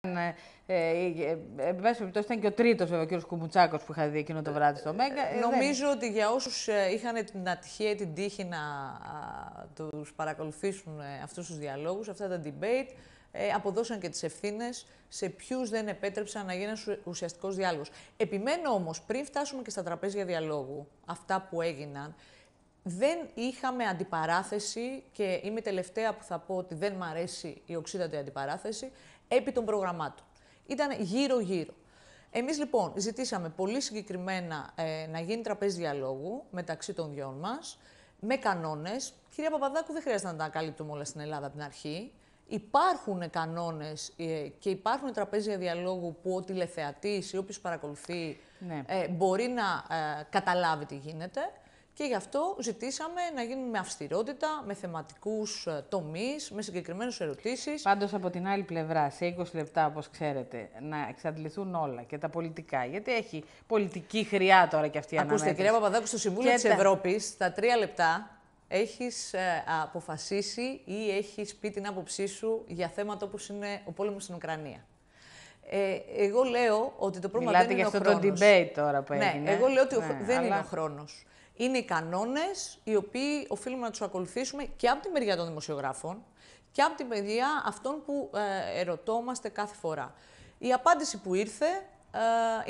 Ε, ε, ε, εν πάση ήταν και ο τρίτος βέβαια, ο κ. Κουμουτσάκος που είχα δει εκείνο το βράδυ στο Μέγκα. νομίζω ότι για όσους είχαν την ατυχία ή την τύχη να τους παρακολουθήσουν αυτούς τους διαλόγους, αυτά τα debate, ε, αποδώσαν και τις ευθύνες σε ποιους δεν επέτρεψαν να γίνει ένα ουσιαστικός διάλογος. Επιμένω όμως, πριν φτάσουμε και στα τραπέζια διαλόγου, αυτά που έγιναν, δεν είχαμε αντιπαράθεση και είμαι τελευταία που θα πω ότι δεν μ' αρέσει η οξύτατη αντιπαράθεση επί των προγραμμάτων. Ήταν γύρω-γύρω. Εμείς λοιπόν ζητήσαμε πολύ συγκεκριμένα ε, να γίνει τραπέζι διαλόγου μεταξύ των δυο μας, με κανόνες. Κυρία Παπαδάκου, δεν χρειάζεται να τα καλύπτουμε όλα στην Ελλάδα από την αρχή. Υπάρχουν κανόνες ε, και υπάρχουν τραπέζια διαλόγου που ο τηλεθεατής ή όποιος παρακολουθεί ναι. ε, μπορεί να ε, καταλάβει τι γίνεται. Και γι' αυτό ζητήσαμε να γίνουν με αυστηρότητα, με θεματικούς ε, τομείς, με συγκεκριμένες ερωτήσεις. Πάντως, από την άλλη πλευρά, σε 20 λεπτά, όπως ξέρετε, να εξαντληθούν όλα και τα πολιτικά. Γιατί έχει πολιτική χρειά τώρα και αυτή η αναμέτρηση. Ακούστε, κυρία Παπαδάκου, στο Συμβούλιο της τα... Ευρώπης, στα τρία λεπτά, έχεις ε, αποφασίσει ή έχεις πει την άποψή σου για θέματα όπως είναι ο πόλεμος στην Ουκρανία. Ε, εγώ λέω ότι το πρόβλημα Μιλάτε δεν είναι ο χρόνο Μιλάτε για αυτό το debate τώρα που ναι, έγινε. εγώ λέω ότι ναι, δεν αλλά... είναι ο χρόνος είναι οι κανόνες οι οποίοι οφείλουμε να τους ακολουθήσουμε και από τη μεριά των δημοσιογράφων και από τη μεριά αυτών που ε, ερωτόμαστε κάθε φορά. Η απάντηση που ήρθε ε,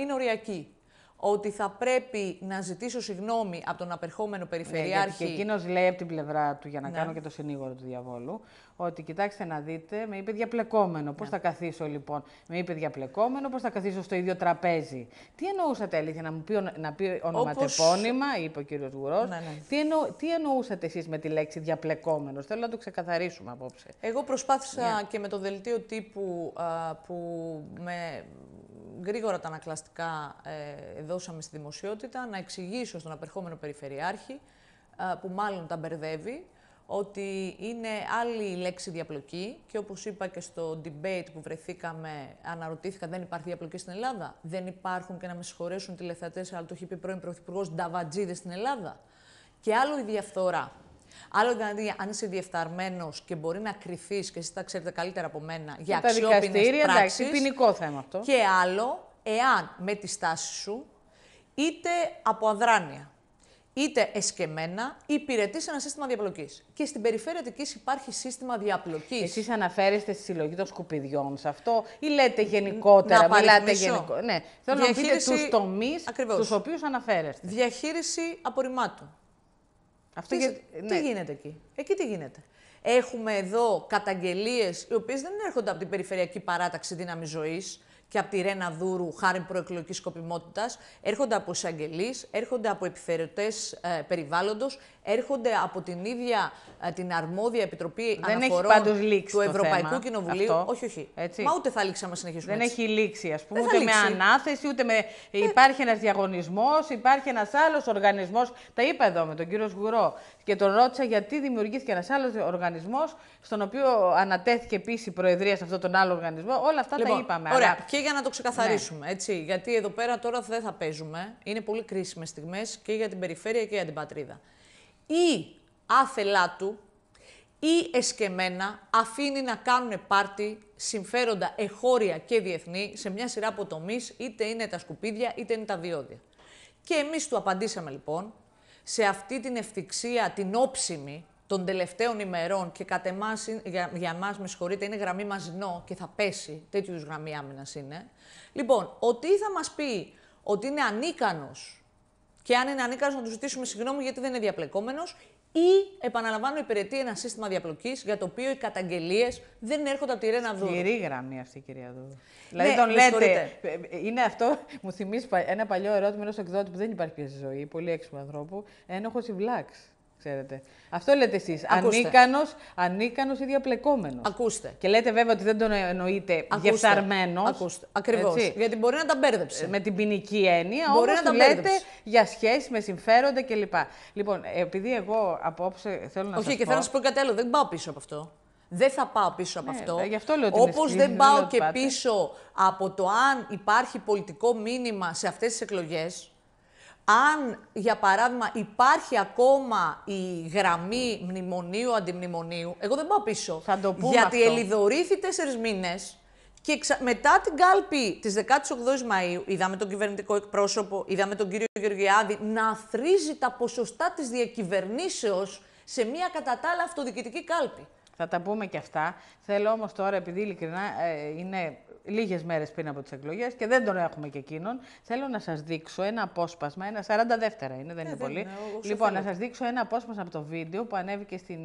είναι οριακή. Ότι θα πρέπει να ζητήσω συγγνώμη από τον απερχόμενο περιφερειάρχη. Ναι, γιατί και εκείνος λέει από την πλευρά του, για να ναι. κάνω και το συνήγορο του διαβόλου, ότι κοιτάξτε να δείτε, με είπε διαπλεκόμενο. Πώς ναι. θα καθίσω λοιπόν. Με είπε διαπλεκόμενο, πώς θα καθίσω στο ίδιο τραπέζι. Τι εννοούσατε αλήθεια, να μου πει, να πει ονοματεπώνυμα, Όπως... είπε ο κύριος Γουρός. Ναι, ναι. τι, εννο, τι εννοούσατε εσείς με τη λέξη διαπλεκόμενος. Θέλω να το ξεκαθαρίσουμε απόψε. Εγώ προσπάθησα ναι. και με το δελτίο τύπου α, που με γρήγορα τα ανακλαστικά ε, δώσαμε στη δημοσιότητα να εξηγήσω στον απερχόμενο περιφερειάρχη που μάλλον τα μπερδεύει, ότι είναι άλλη λέξη διαπλοκή και όπως είπα και στο debate που βρεθήκαμε, αναρωτήθηκα δεν υπάρχει διαπλοκή στην Ελλάδα, δεν υπάρχουν και να με συγχωρέσουν τηλεθεατές, αλλά το έχει πει πρώην Πρωθυπουργός νταβατζίδες στην Ελλάδα. Και άλλο η διαφθορά. Άλλο δηλαδή, αν είσαι διεφθαρμένος και μπορεί να κρυθεί και εσύ τα ξέρετε καλύτερα από μένα για πράξεις. πράξεις. Ποινικό θέμα αυτό. Και άλλο, εάν με τη στάση σου, είτε από αδράνεια, είτε εσκεμένα, υπηρετεί σε ένα σύστημα διαπλοκής. Και στην περιφέρεια Αττική υπάρχει σύστημα διαπλοκής. Εσείς αναφέρεστε στη συλλογή των σκουπιδιών σε αυτό, ή λέτε γενικότερα, να μιλάτε γενικό. Ναι, θέλω να πείτε τους τομεί στους οποίους αναφέρεστε. Διαχείριση απορριμμάτων. Αυτό τι, τι ναι. γίνεται εκεί. Εκεί τι γίνεται. Έχουμε εδώ καταγγελίες οι οποίες δεν έρχονται από την περιφερειακή παράταξη δύναμη ζωής και από τη Ρένα Δούρου χάρη προεκλογικής σκοπιμότητας, έρχονται από εισαγγελείς, έρχονται από επιφερειωτέ ε, περιβάλλοντος, έρχονται από την ίδια ε, την αρμόδια επιτροπή δεν αναφορών έχει του Ευρωπαϊκού θέμα, Κοινοβουλίου. Αυτό. Όχι, όχι. Έτσι. Μα ούτε θα λήξει άμα συνεχίσουμε. Δεν έτσι. έχει λήξει, ας πούμε, ούτε με ανάθεση, ούτε με. Ε. Υπάρχει ένας διαγωνισμός, υπάρχει ένας άλλος οργανισμός. Τα είπα εδώ με τον κύριο Σγουρό και τον ρώτησα γιατί δημιουργήθηκε ένας άλλος οργανισμός, στον οποίο ανατέθηκε επίσης η Προεδρία σε αυτόν τον άλλο οργανισμό. Όλα αυτά λοιπόν, τα είπαμε. Ωραία. Αλλά... Και για να το ξεκαθαρίσουμε, ναι. έτσι. Γιατί εδώ πέρα τώρα δεν θα παίζουμε. Είναι πολύ κρίσιμες στιγμές και για την περιφέρεια και για την πατρίδα. Ή άθελά του ή εσκεμένα αφήνει να κάνουν πάρτι συμφέροντα εχώρια και διεθνή σε μια σειρά από είτε είναι τα σκουπίδια είτε είναι τα διόδια. Και εμείς του απαντήσαμε λοιπόν σε αυτή την ευτυχία, την όψιμη των τελευταίων ημερών και κατ' για, για μας, με συγχωρείτε, είναι γραμμή μαζινό και θα πέσει, τέτοιου γραμμή άμυνας είναι. Λοιπόν, ότι θα μας πει ότι είναι ανίκανος και αν είναι ανίκανος να του ζητήσουμε συγγνώμη γιατί δεν είναι διαπλεκόμενος ή, επαναλαμβάνω, υπηρετεί ένα σύστημα διαπλοκής για το οποίο οι καταγγελίες δεν έρχονται από τη Ρένα Δούρου. Σκληρή γραμμή αυτή, κυρία Δούρου. Ναι, δηλαδή τον λέτε. Ε, ε, είναι αυτό, μου θυμίζει ένα παλιό ερώτημα ενός εκδότη που δεν υπάρχει πια στη ζωή, πολύ έξυπνο ανθρώπου, ένοχος ή βλάξ. Ξέρετε. Αυτό λέτε εσείς. Ανίκανος ανίκανος ή διαπλεκόμενος. Ακούστε. Και λέτε βέβαια ότι δεν τον εννοείτε διεφθαρμένο. Ακούστε. Ακριβώς. Γιατί μπορεί να τα μπέρδεψε. Με την ποινική έννοια. Μπορεί όμως λέτε για σχέση με συμφέροντα κλπ. Λοιπόν, επειδή εγώ απόψε θέλω να πω. Όχι, και θέλω να σας πω κάτι άλλο. Δεν πάω πίσω από αυτό. Δεν θα πάω πίσω από ναι, αυτό. Όπω αυτό δεν πάω και πάτε. πίσω από το αν υπάρχει πολιτικό μήνυμα σε αυτές τις εκλογές αν, για παράδειγμα, υπάρχει ακόμα η γραμμή μνημονίου-αντιμνημονίου, εγώ δεν πάω πίσω. Θα το πούμε Γιατί ελιδωρήθη τέσσερις μήνες και μετά την κάλπη της 18η Μαου, είδαμε τον κυβερνητικό εκπρόσωπο, είδαμε τον κύριο Γεωργιάδη να θρίζει τα ποσοστά της διακυβερνήσεως σε μια κατά τα άλλα αυτοδιοικητική κάλπη. Θα τα πούμε και αυτά. Θέλω όμως τώρα, επειδή ειλικρινά ε, είναι λίγες μέρες πριν από τις εκλογές και δεν τον έχουμε και εκείνον. Θέλω να σας δείξω ένα απόσπασμα, ένα 40 δεύτερα είναι, δεν ε, είναι πολύ. Είναι, λοιπόν, να σας δείξω ένα απόσπασμα από το βίντεο που ανέβηκε στην,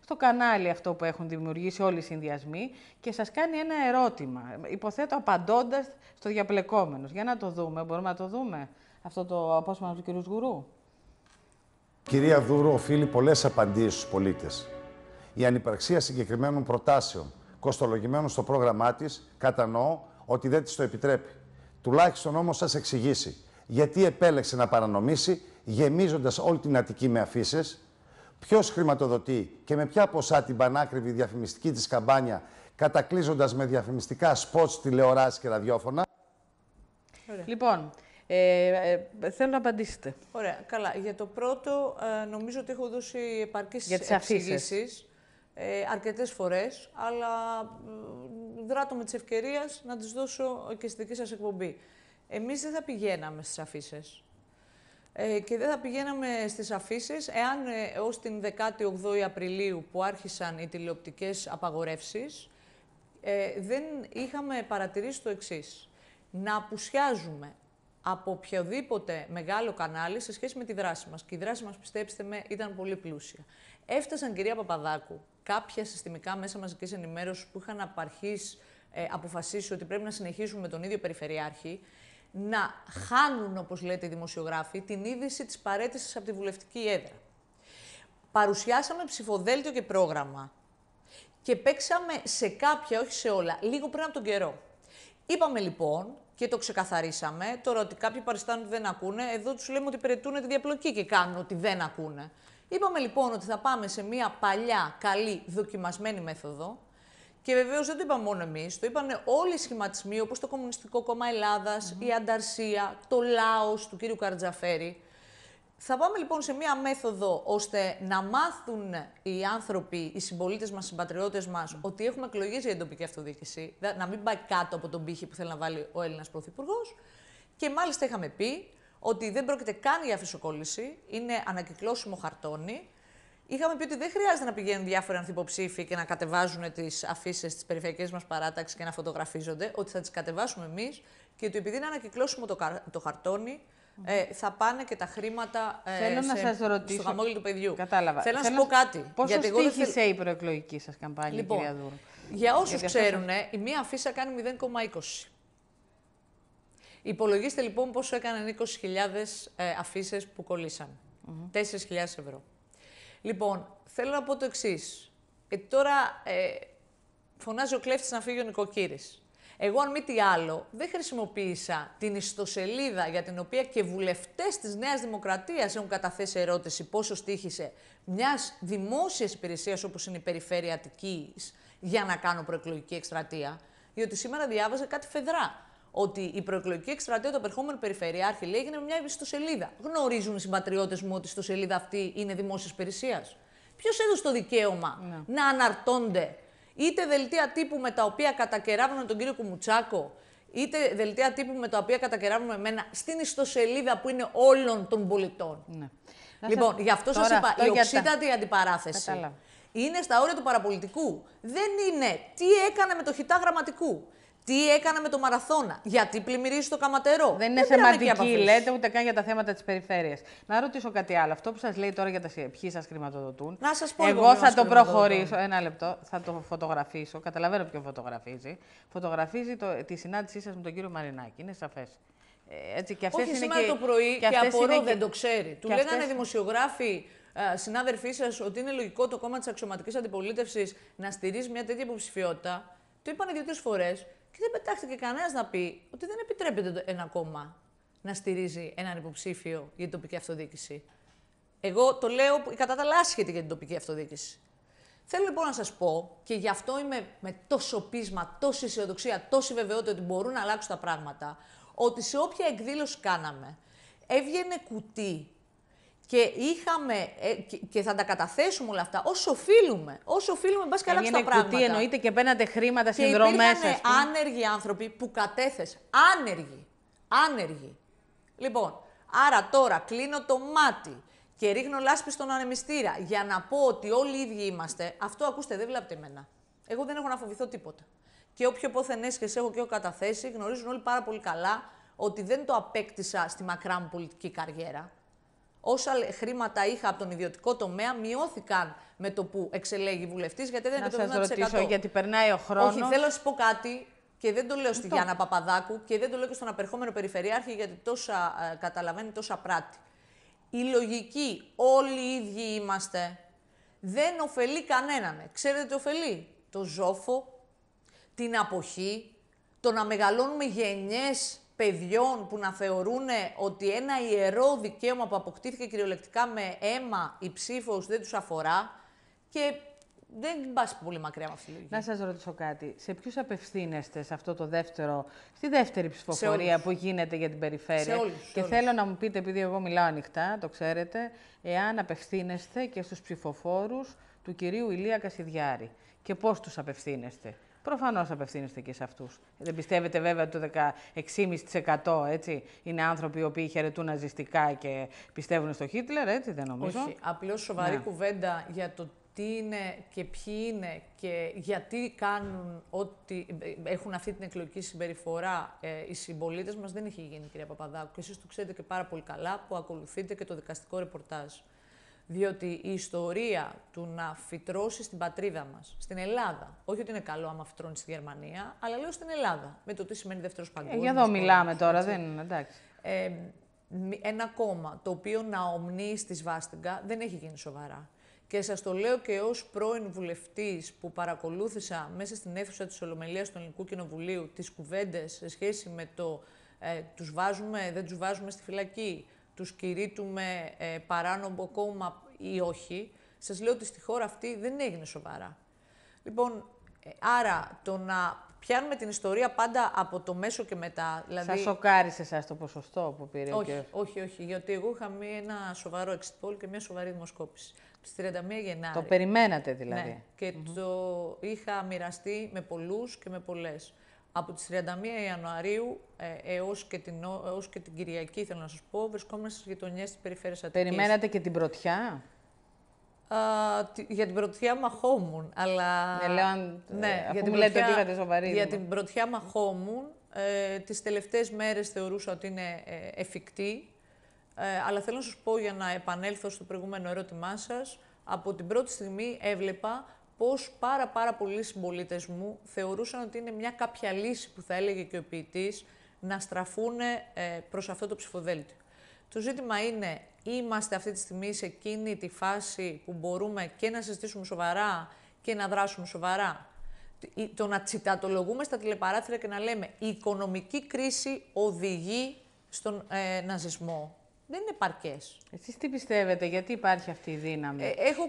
στο κανάλι αυτό που έχουν δημιουργήσει όλοι οι συνδυασμοί και σας κάνει ένα ερώτημα. Υποθέτω απαντώντας στο διαπλεκόμενος. Για να το δούμε, μπορούμε να το δούμε αυτό το απόσπασμα του κυρίου γουρού. Κυρία Δούρου, οφείλει πολλές απαντήσεις στους πολίτες. Η ανυπαρξία συγκεκριμένων προτάσεων κοστολογημένος στο πρόγραμμά της, κατανοώ ότι δεν της το επιτρέπει. Τουλάχιστον όμως σας εξηγήσει γιατί επέλεξε να παρανομήσει γεμίζοντας όλη την Αττική με αφήσεις, ποιος χρηματοδοτεί και με ποια ποσά την πανάκριβη διαφημιστική της καμπάνια, κατακλείζοντας με διαφημιστικά σποτ τηλεοράσει και ραδιόφωνα. Λοιπόν, ε, ε, θέλω να απαντήσετε. Ωραία, καλά. Για το πρώτο, ε, νομίζω ότι έχω δώσει επαρκείς εξηγήσεις ε, αρκετές φορές, αλλά δράτω με τις ευκαιρίες να τις δώσω και στη δική σας εκπομπή. Εμείς δεν θα πηγαίναμε στις αφήσει. Ε, και δεν θα πηγαίναμε στις αφήσει εάν ε, την 18η Απριλίου που άρχισαν οι τηλεοπτικές απαγορεύσεις, ε, δεν είχαμε παρατηρήσει το εξής. Να απουσιάζουμε από οποιοδήποτε μεγάλο κανάλι σε σχέση με τη δράση μας. Και η δράση μας, πιστέψτε με, ήταν πολύ πλούσια. Έφτασαν, κυρία Παπαδάκου, κάποια συστημικά μέσα μαζικής ενημέρωσης που είχαν από ε, αποφασίσει ότι πρέπει να συνεχίσουμε με τον ίδιο Περιφερειάρχη, να χάνουν, όπως λέτε οι δημοσιογράφοι, την είδηση της παρέτησης από τη βουλευτική έδρα. Παρουσιάσαμε ψηφοδέλτιο και πρόγραμμα και παίξαμε σε κάποια, όχι σε όλα, λίγο πριν από τον καιρό. Είπαμε λοιπόν και το ξεκαθαρίσαμε. Τώρα ότι κάποιοι παριστάνουν ότι δεν ακούνε, εδώ τους λέμε ότι περαιτούν τη διαπλοκή και κάνουν ότι δεν ακούνε. Είπαμε λοιπόν ότι θα πάμε σε μια παλιά, καλή, δοκιμασμένη μέθοδο. Και βεβαίως δεν το είπαμε μόνο εμείς, το είπαν όλοι οι σχηματισμοί όπως το Κομμουνιστικό Κόμμα η Ανταρσία, το Λάος του κύριου Καρτζαφέρη. Θα πάμε λοιπόν σε μία μέθοδο ώστε να μάθουν οι άνθρωποι, οι συμπολίτες μας, οι συμπατριώτες μας, ότι έχουμε εκλογές για την τοπική αυτοδιοίκηση. Να μην πάει κάτω από τον πύχη που θέλει να βάλει ο Έλληνας Πρωθυπουργός. Και μάλιστα είχαμε πει ότι δεν πρόκειται καν για φυσοκόλληση, είναι ανακυκλώσιμο χαρτόνι. Είχαμε πει ότι δεν χρειάζεται να πηγαίνουν διάφοροι ανθυποψήφοι και να κατεβάζουν τις αφήσεις της περιφερειακής μας παράταξης και να φωτογραφίζονται, ότι θα τις κατεβάσουμε εμείς και ότι επειδή είναι ανακυκλώσιμο το, χαρτόνι, ε, θα πάνε και τα χρήματα ε, σε, να ρωτήσω... στο χαμόγελο του παιδιού. Κατάλαβα. Θέλω, να σας πω κάτι. Πόσο γιατί η προεκλογική σας καμπάνια, λοιπόν, κυρία Για όσους ξέρουν, η μία αφήσα κάνει 0,20. Υπολογίστε λοιπόν πόσο έκαναν 20.000 ε, αφήσεις που κολλήσαν. 4.000 ευρώ. Λοιπόν, θέλω να πω το εξής. Γιατί ε, τώρα ε, φωνάζει ο κλέφτης να φύγει ο νοικοκύρης. Εγώ, αν μη τι άλλο, δεν χρησιμοποίησα την ιστοσελίδα για την οποία και βουλευτές της Νέας Δημοκρατίας έχουν καταθέσει ερώτηση πόσο στήχησε μιας δημόσιας υπηρεσίας όπως είναι η Περιφέρεια Αττικής για να κάνω προεκλογική εκστρατεία. Γιατί σήμερα διάβαζα κάτι φεδρά ότι η προεκλογική εκστρατεία του απερχόμενου Περιφερειάρχη λέει έγινε μια ιστοσελίδα. Γνωρίζουν οι συμπατριώτες μου ότι η ιστοσελίδα αυτή είναι δημόσιας υπηρεσίας. Ποιος έδωσε το δικαίωμα ναι. να αναρτώνται είτε δελτία τύπου με τα οποία κατακεράβουν τον κύριο Κουμουτσάκο, είτε δελτία τύπου με τα οποία κατακεράβουν εμένα στην ιστοσελίδα που είναι όλων των πολιτών. Ναι. Λοιπόν, γι' αυτό σας είπα, η οξύτατη τα... αντιπαράθεση. είναι στα όρια του παραπολιτικού. Δεν είναι τι έκανε με το χιτά γραμματικού τι έκανα με το μαραθώνα, γιατί πλημμυρίζει το καματερό. Δεν είναι θεματική, λέτε, ούτε καν για τα θέματα της περιφέρειας. Να ρωτήσω κάτι άλλο. Αυτό που σας λέει τώρα για τα ποιοι σας χρηματοδοτούν. Να σας πω Εγώ θα το προχωρήσω. Ένα λεπτό, θα το φωτογραφίσω. Καταλαβαίνω ποιο φωτογραφίζει. Φωτογραφίζει το, τη συνάντησή σας με τον κύριο Μαρινάκη. Είναι σαφές. Ε, έτσι, και αυτές Όχι είναι σήμερα και... το πρωί και, και απορώ δεν το ξέρει. Του λέγανε δημοσιογράφοι ε, συνάδελφοί σας ότι είναι λογικό το κόμμα της αξιωματικής αντιπολίτευσης να στηρίζει μια τέτοια υποψηφιότητα. Το είπανε δύο-τρει φορές και δεν πετάχτηκε κανένας να πει ότι δεν επιτρέπεται ένα κόμμα να στηρίζει έναν υποψήφιο για την τοπική αυτοδιοίκηση. Εγώ το λέω κατά τα λάσχετη για την τοπική αυτοδιοίκηση. Θέλω λοιπόν να σας πω, και γι' αυτό είμαι με τόσο πείσμα, τόση αισιοδοξία, τόση βεβαιότητα ότι μπορούν να αλλάξουν τα πράγματα, ότι σε όποια εκδήλωση κάναμε, έβγαινε κουτί και είχαμε, ε, και θα τα καταθέσουμε όλα αυτά όσο οφείλουμε. Όσο οφείλουμε, μπα καλά στα πράγματα. Γιατί εννοείται και παίρνατε χρήματα, συνδρομέ. Υπήρχαν άνεργοι άνθρωποι που κατέθεσαν. Άνεργοι. Άνεργοι. Λοιπόν, άρα τώρα κλείνω το μάτι και ρίχνω λάσπη στον ανεμιστήρα για να πω ότι όλοι οι ίδιοι είμαστε. Αυτό ακούστε, δεν βλέπετε εμένα. Εγώ δεν έχω να φοβηθώ τίποτα. Και όποιο πόθεν και έχω και έχω καταθέσει, γνωρίζουν όλοι πάρα πολύ καλά ότι δεν το απέκτησα στη μακρά μου πολιτική καριέρα όσα χρήματα είχα από τον ιδιωτικό τομέα μειώθηκαν με το που εξελέγει βουλευτής, γιατί δεν είναι το 1%. ρωτήσω, γιατί περνάει ο χρόνο. Όχι, θέλω να σα πω κάτι και δεν το λέω στη Γιάννα Παπαδάκου και δεν το λέω και στον απερχόμενο Περιφερειάρχη, γιατί τόσα ε, καταλαβαίνει, τόσα πράττει. Η λογική, όλοι οι ίδιοι είμαστε, δεν ωφελεί κανέναν. Ξέρετε τι ωφελεί. Το ζόφο, την αποχή, το να μεγαλώνουμε γενιές παιδιών που να θεωρούν ότι ένα ιερό δικαίωμα που αποκτήθηκε κυριολεκτικά με αίμα η ψήφος δεν τους αφορά. Και δεν πας πολύ μακριά με αυτή τη Να σας ρωτήσω κάτι. Σε ποιους απευθύνεστε σε αυτό το δεύτερο, στη δεύτερη ψηφοφορία που γίνεται για την περιφέρεια. Σε όλους, και θέλω να μου πείτε, επειδή εγώ μιλάω ανοιχτά, το ξέρετε, εάν απευθύνεστε και στους ψηφοφόρους του κυρίου Ηλία Κασιδιάρη και πώς τους απευθύνεστε. Προφανώς απευθύνεστε και σε αυτούς. Δεν πιστεύετε βέβαια ότι το 16,5% έτσι, είναι άνθρωποι οι οποίοι χαιρετούν ναζιστικά και πιστεύουν στο Χίτλερ, έτσι δεν νομίζω. Όχι. Απλώς σοβαρή ναι. κουβέντα για το τι είναι και ποιοι είναι και γιατί κάνουν ότι έχουν αυτή την εκλογική συμπεριφορά ε, οι συμπολίτες μας δεν έχει γίνει, κυρία Παπαδάκου. Εσείς το ξέρετε και πάρα πολύ καλά που ακολουθείτε και το δικαστικό ρεπορτάζ. Διότι η ιστορία του να φυτρώσει στην πατρίδα μας, στην Ελλάδα. Όχι ότι είναι καλό άμα φυτρώνεις στη Γερμανία, αλλά λέω στην Ελλάδα. Με το τι σημαίνει δεύτερος παγκόσμιο. Ε, για εδώ μιλάμε τώρα, δεν είναι εντάξει. Ε, ένα κόμμα το οποίο να ομνεί στη Σβάστιγκα δεν έχει γίνει σοβαρά. Και σας το λέω και ως πρώην βουλευτής που παρακολούθησα μέσα στην αίθουσα της Ολομελίας του Ελληνικού Κοινοβουλίου τις κουβέντες σε σχέση με το ε, τους βάζουμε, δεν τους βάζουμε στη φυλακή, τους κηρύττουμε ε, παράνομο κόμμα ή όχι, σας λέω ότι στη χώρα αυτή δεν έγινε σοβαρά. Λοιπόν, ε, άρα το να πιάνουμε την ιστορία πάντα από το μέσο και μετά. Δηλαδή... Σας σοκάρισε σας το ποσοστό που πήρε όχι, ο Όχι, όχι, γιατί εγώ είχα μία, ένα σοβαρό exit και μία σοβαρή δημοσκόπηση. Στις 31 Γενάρη. Το περιμένατε δηλαδή. Ναι, και το είχα μοιραστεί με πολλούς και με πολλές από τις 31 Ιανουαρίου ε, έως, και την, έως και την Κυριακή, θέλω να σας πω, βρισκόμαστε στις γειτονιές της περιφέρειας Αττικής. Περιμένατε και την πρωτιά. για την πρωτιά μαχόμουν, αλλά... Ναι, λέω, αν... ναι, αφού για την μου λέτε ότι είχατε σοβαρή. Για την πρωτιά μαχόμουν. Ε, τις τελευταίες μέρες θεωρούσα ότι είναι ε, εφικτή. Ε, αλλά θέλω να σας πω, για να επανέλθω στο προηγούμενο ερώτημά σας, από την πρώτη στιγμή έβλεπα πως πάρα πάρα πολλοί συμπολίτες μου θεωρούσαν ότι είναι μια κάποια λύση που θα έλεγε και ο ποιητής να στραφούν ε, προς αυτό το ψηφοδέλτιο. Το ζήτημα είναι, είμαστε αυτή τη στιγμή σε εκείνη τη φάση που μπορούμε και να συζητήσουμε σοβαρά και να δράσουμε σοβαρά. Το να τσιτατολογούμε στα τηλεπαράθυρα και να λέμε η οικονομική κρίση οδηγεί στον ε, ναζισμό δεν είναι παρκές. Εσείς τι πιστεύετε, γιατί υπάρχει αυτή η δύναμη. Ε, έχω...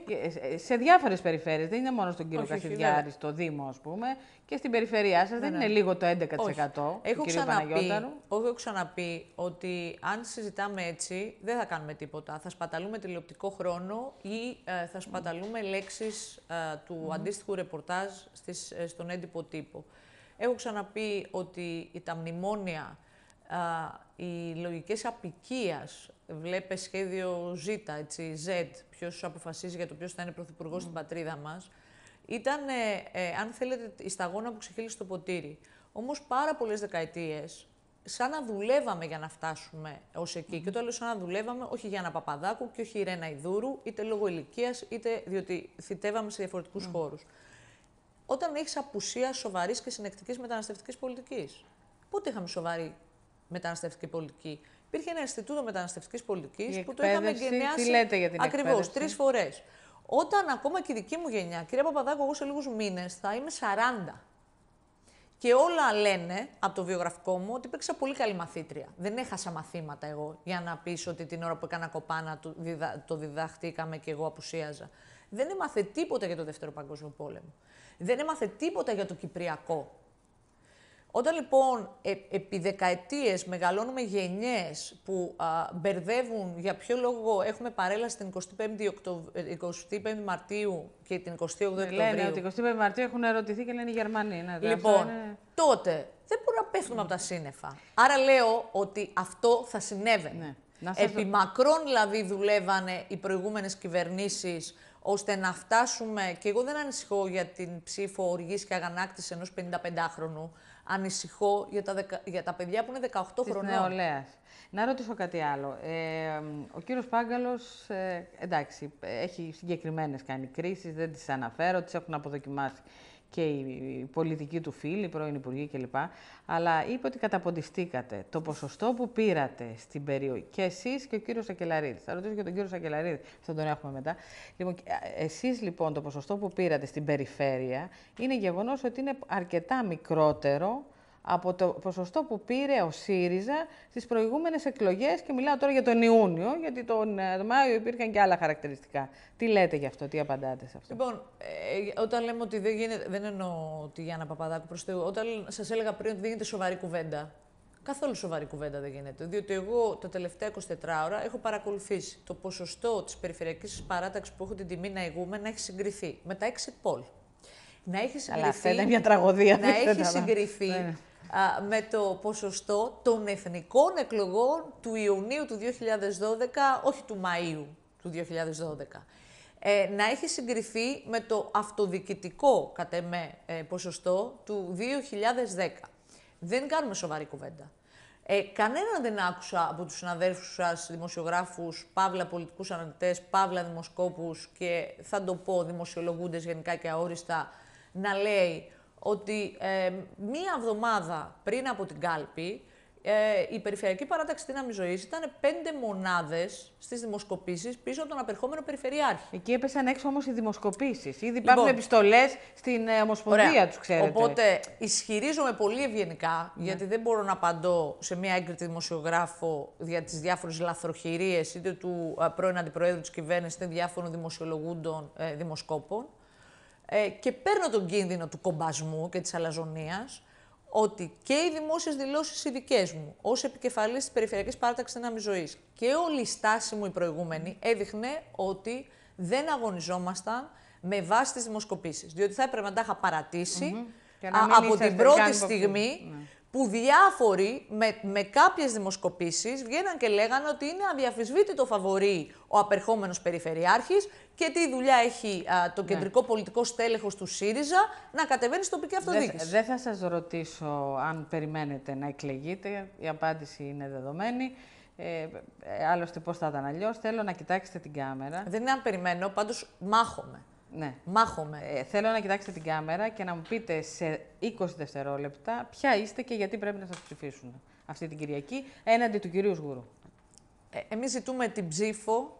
Ε, σε διάφορες περιφέρειες, δεν είναι μόνο στον κύριο Κασιδιάρη, στο Δήμο, ας πούμε, και στην περιφερειά σας, ναι, δεν ναι. είναι λίγο το 11% Όχι. του έχω κυρίου ξαναπεί, Έχω ξαναπεί ότι αν συζητάμε έτσι, δεν θα κάνουμε τίποτα. Θα σπαταλούμε τηλεοπτικό χρόνο ή ε, θα σπαταλούμε λέξεις του αντίστοιχου ρεπορτάζ στις, στον έντυπο τύπο. Έχω ξαναπεί ότι τα μνημόνια οι λογικές απικίας, βλέπε σχέδιο Z, έτσι, Z, ποιος αποφασίζει για το ποιος θα είναι πρωθυπουργός mm. στην ναι. πατρίδα μας, ήταν, ε, ε, αν θέλετε, η σταγόνα που ξεχύλισε το ποτήρι. Όμως πάρα πολλές δεκαετίες, σαν να δουλεύαμε για να φτάσουμε ως εκεί. Και το άλλο σαν να δουλεύαμε όχι για ένα Παπαδάκου και όχι η Ρένα Ιδούρου, είτε λόγω ηλικίας, είτε διότι θητεύαμε σε διαφορετικούς mm. Ναι. χώρους. Όταν έχεις απουσία σοβαρής και συνεκτικής μεταναστευτικής πολιτικής. Πότε είχαμε σοβαρή μεταναστευτική πολιτική. Υπήρχε ένα Ινστιτούτο Μεταναστευτικής Πολιτικής που το είχαμε γεννιάσει Τι λέτε για την Ακριβώς, τρεις φορές. Όταν ακόμα και η δική μου γενιά, κυρία Παπαδάκου, εγώ σε λίγους μήνες θα είμαι 40. Και όλα λένε από το βιογραφικό μου ότι παίξα πολύ καλή μαθήτρια. Δεν έχασα μαθήματα εγώ για να πεις ότι την ώρα που έκανα κοπάνα το διδαχτήκαμε και εγώ απουσίαζα. Δεν έμαθε τίποτα για το Δεύτερο Παγκόσμιο Πόλεμο. Δεν έμαθε τίποτα για το Κυπριακό. Όταν λοιπόν ε, επί δεκαετίες μεγαλώνουμε γενιές που α, μπερδεύουν για ποιο λόγο έχουμε παρέλαση την 25η, 25 ε, Μαρτίου και την 28η ε, Οκτωβρίου. Λένε ότι την 25η Μαρτίου έχουν ερωτηθεί και λένε οι Γερμανοί. Ναι, λοιπόν, τότε δεν μπορούμε να πέφτουμε από τα σύννεφα. Άρα λέω ότι αυτό θα συνέβαινε. Ναι. Επί μακρόν δηλαδή δουλεύανε οι προηγούμενες κυβερνήσεις ώστε να φτάσουμε, και εγώ δεν ανησυχώ για την ψήφο οργής και αγανακτηση ενός ενός 55χρονου, ανησυχώ για τα, για τα παιδιά που είναι 18 Της χρονών. Νεολαίας. Να ρωτήσω κάτι άλλο. Ε, ο κύριος Πάγκαλος, ε, εντάξει, έχει συγκεκριμένες κάνει κρίσεις, δεν τις αναφέρω, τις έχουν αποδοκιμάσει και η πολιτικοί του φίλοι, η πρώην υπουργοί κλπ. Αλλά είπε ότι καταποντιστήκατε. Το ποσοστό που πήρατε στην περιοχή και εσείς και ο κύριος Σακελαρίδης. Θα ρωτήσω και τον κύριο Σακελαρίδη, θα τον έχουμε μετά. Λοιπόν, εσείς λοιπόν το ποσοστό που πήρατε στην περιφέρεια είναι γεγονός ότι είναι αρκετά μικρότερο από το ποσοστό που πήρε ο ΣΥΡΙΖΑ στις προηγούμενες εκλογές και μιλάω τώρα για τον Ιούνιο, γιατί τον ε, Μάιο υπήρχαν και άλλα χαρακτηριστικά. Τι λέτε γι' αυτό, τι απαντάτε σε αυτό. Λοιπόν, ε, όταν λέμε ότι δεν γίνεται, δεν εννοώ τη Γιάννα Παπαδάκου προς Θεού, όταν σας έλεγα πριν ότι δεν γίνεται σοβαρή κουβέντα, καθόλου σοβαρή κουβέντα δεν γίνεται, διότι εγώ τα τελευταία 24 ώρα έχω παρακολουθήσει το ποσοστό της περιφερειακής παράταξης που έχω την τιμή να ηγούμε να έχει συγκριθεί με τα 6 πόλ. Να έχει συγκριθεί. Αλλά μια τραγωδία. Να έχει συγκριθεί ναι με το ποσοστό των εθνικών εκλογών του Ιουνίου του 2012, όχι του Μαΐου του 2012. Ε, να έχει συγκριθεί με το αυτοδικητικό κατ' εμέ, ε, ποσοστό του 2010. Δεν κάνουμε σοβαρή κουβέντα. Ε, κανέναν δεν άκουσα από τους συναδέλφους σας, δημοσιογράφους, παύλα πολιτικούς αναλυτές, παύλα δημοσκόπους και θα το πω δημοσιολογούντες γενικά και αόριστα, να λέει ότι ε, μία εβδομάδα πριν από την κάλπη, ε, η Περιφερειακή Παράταξη Δύναμη Ζωής ήταν πέντε μονάδες στις δημοσκοπήσεις πίσω από τον απερχόμενο Περιφερειάρχη. Εκεί έπεσαν έξω όμως οι δημοσκοπήσεις. Ήδη υπάρχουν λοιπόν. επιστολές στην ε, Ομοσπονδία τους, ξέρετε. Οπότε ισχυρίζομαι πολύ ευγενικά, ναι. γιατί δεν μπορώ να απαντώ σε μια έγκριτη δημοσιογράφο για τις διάφορες λαθροχειρίες είτε του πρώην αντιπροέδρου της κυβέρνησης είτε διάφορων δημοσιολογούντων ε, δημοσκόπων ε, και παίρνω τον κίνδυνο του κομπασμού και της αλαζονίας, ότι και οι δημόσιες δηλώσεις οι δικές μου, ως επικεφαλής της Περιφερειακής Παράταξης Δυνάμεις Ζωής και όλη η στάση μου η προηγούμενη έδειχνε ότι δεν αγωνιζόμασταν με βάση τις δημοσκοπήσεις. Διότι θα έπρεπε να τα είχα από την πρώτη στιγμή ναι που διάφοροι με, με κάποιες δημοσκοπήσεις βγαίναν και λέγανε ότι είναι αδιαφυσβήτητο φαβορή ο απερχόμενος Περιφερειάρχης και τι δουλειά έχει το ναι. κεντρικό πολιτικό στέλεχος του ΣΥΡΙΖΑ να κατεβαίνει στο τοπική αυτοδιοίκηση. Δεν θα σας ρωτήσω αν περιμένετε να εκλεγείτε, η απάντηση είναι δεδομένη. Ε, ε άλλωστε πώς θα ήταν αλλιώς. θέλω να κοιτάξετε την κάμερα. Δεν είναι αν περιμένω, πάντως μάχομαι. Ναι. Μάχομαι. Ε, θέλω να κοιτάξετε την κάμερα και να μου πείτε σε 20 δευτερόλεπτα ποια είστε και γιατί πρέπει να σας ψηφίσουν αυτή την Κυριακή έναντι του κυρίου Σγούρου. Ε, εμείς ζητούμε την ψήφο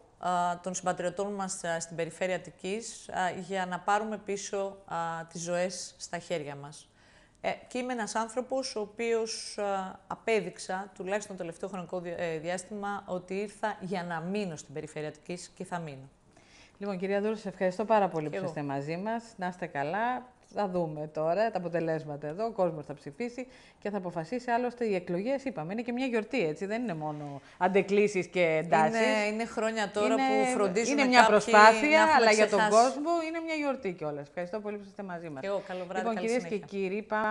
των συμπατριωτών μας στην περιφέρεια Αττικής για να πάρουμε πίσω τις ζωές στα χέρια μας. Ε, και είμαι ένας άνθρωπος ο οποίος απέδειξα, τουλάχιστον το τελευταίο χρονικό ε, διάστημα, ότι ήρθα για να μείνω στην περιφέρεια Αττικής και θα μείνω. Λοιπόν, κυρία Δούλου, σας ευχαριστώ πάρα πολύ που είστε μαζί μας. Να είστε καλά. Θα δούμε τώρα τα αποτελέσματα εδώ. Ο κόσμος θα ψηφίσει και θα αποφασίσει. Άλλωστε, οι εκλογές, είπαμε, είναι και μια γιορτή, έτσι. Δεν είναι μόνο αντεκλήσει και εντάσεις. Είναι, είναι χρόνια τώρα που φροντίζουμε Είναι μια προσπάθεια, αλλά για τον κόσμο είναι μια γιορτή κιόλας. Ευχαριστώ πολύ που είστε μαζί μας. Λοιπόν, κυρίες και κύριοι, πάμε.